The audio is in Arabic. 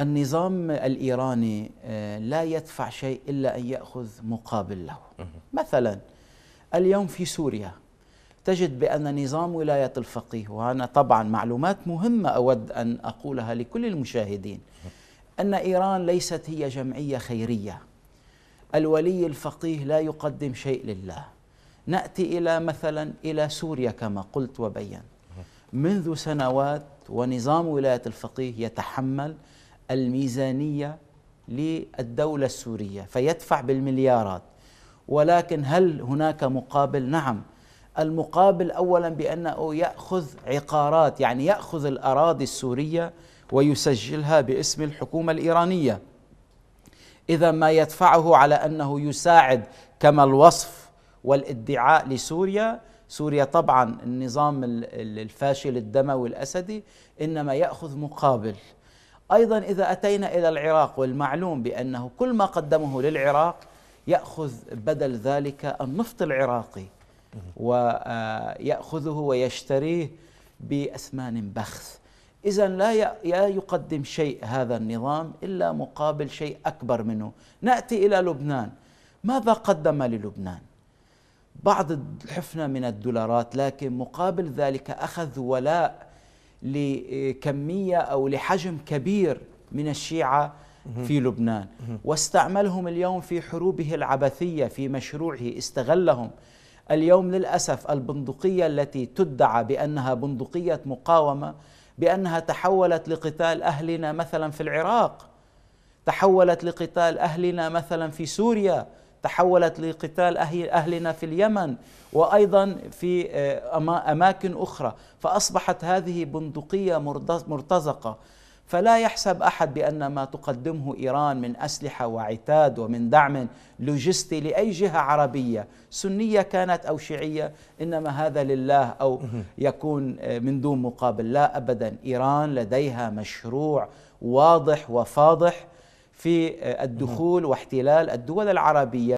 النظام الايراني آه، لا يدفع شيء الا ان ياخذ مقابل له مثلا اليوم في سوريا تجد بان نظام ولايه الفقيه وانا طبعا معلومات مهمه اود ان اقولها لكل المشاهدين ان ايران ليست هي جمعيه خيريه الولي الفقيه لا يقدم شيء لله ناتي الى مثلا الى سوريا كما قلت وبينت منذ سنوات ونظام ولايه الفقيه يتحمل الميزانيه للدوله السوريه فيدفع بالمليارات ولكن هل هناك مقابل؟ نعم المقابل اولا بانه ياخذ عقارات يعني ياخذ الاراضي السوريه ويسجلها باسم الحكومه الايرانيه اذا ما يدفعه على انه يساعد كما الوصف والادعاء لسوريا سوريا طبعا النظام الفاشل الدموي الاسدي انما ياخذ مقابل ايضا اذا اتينا الى العراق والمعلوم بانه كل ما قدمه للعراق ياخذ بدل ذلك النفط العراقي وياخذه آه، ويشتريه باثمان بخس اذا لا يقدم شيء هذا النظام الا مقابل شيء اكبر منه ناتي الى لبنان ماذا قدم للبنان بعض الحفنه من الدولارات لكن مقابل ذلك اخذ ولاء لكميه او لحجم كبير من الشيعه في لبنان واستعملهم اليوم في حروبه العبثيه في مشروعه استغلهم اليوم للاسف البندقيه التي تدعى بانها بندقيه مقاومه بانها تحولت لقتال اهلنا مثلا في العراق تحولت لقتال اهلنا مثلا في سوريا تحولت لقتال أهل أهلنا في اليمن وأيضا في آه، أماكن أخرى فأصبحت هذه بندقية مرتزقة فلا يحسب احد بان ما تقدمه ايران من اسلحه وعتاد ومن دعم لوجستي لاي جهه عربيه سنيه كانت او شيعيه انما هذا لله او يكون آه، من دون مقابل لا ابدا ايران لديها مشروع واضح وفاضح في الدخول واحتلال الدول العربية